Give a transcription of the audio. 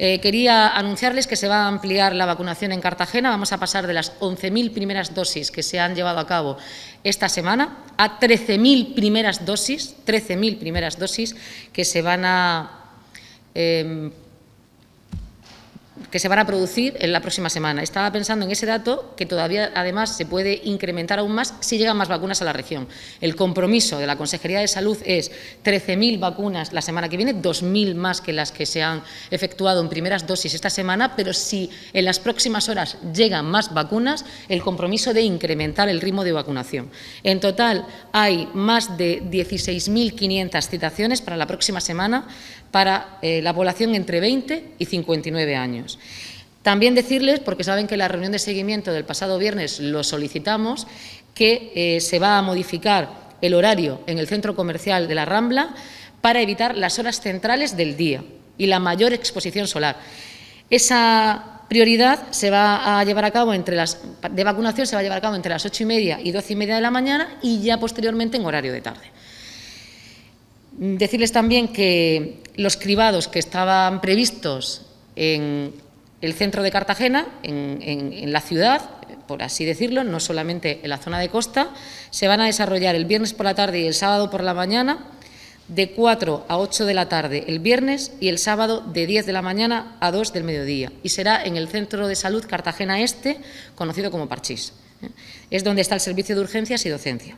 Eh, quería anunciarles que se va a ampliar la vacunación en Cartagena. Vamos a pasar de las 11.000 primeras dosis que se han llevado a cabo esta semana a 13.000 primeras dosis, 13.000 primeras dosis que se van a em, que se van a producir en la próxima semana. Estaba pensando en ese dato que todavía, además, se puede incrementar aún más si llegan más vacunas a la región. El compromiso de la Consejería de Salud es 13.000 vacunas la semana que viene, 2.000 más que las que se han efectuado en primeras dosis esta semana, pero si en las próximas horas llegan más vacunas, el compromiso de incrementar el ritmo de vacunación. En total, hay más de 16.500 citaciones para la próxima semana para eh, la población entre 20 y 59 años. También decirles, porque saben que la reunión de seguimiento del pasado viernes lo solicitamos, que eh, se va a modificar el horario en el centro comercial de la Rambla para evitar las horas centrales del día y la mayor exposición solar. Esa prioridad se va a llevar a cabo entre las de vacunación se va a llevar a cabo entre las ocho y media y doce y media de la mañana y ya posteriormente en horario de tarde. Decirles también que los cribados que estaban previstos en el centro de Cartagena, en, la ciudad, por así decirlo, no solamente en la zona de costa, se van a desarrollar el viernes por la tarde y el sábado por la mañana, de 4 a 8 de la tarde el viernes y el sábado de 10 de la mañana a 2 del mediodía. Y será en el Centro de Salud Cartagena Este, conocido como Parchís. ¿eh? Es donde está el servicio de urgencias y docencia.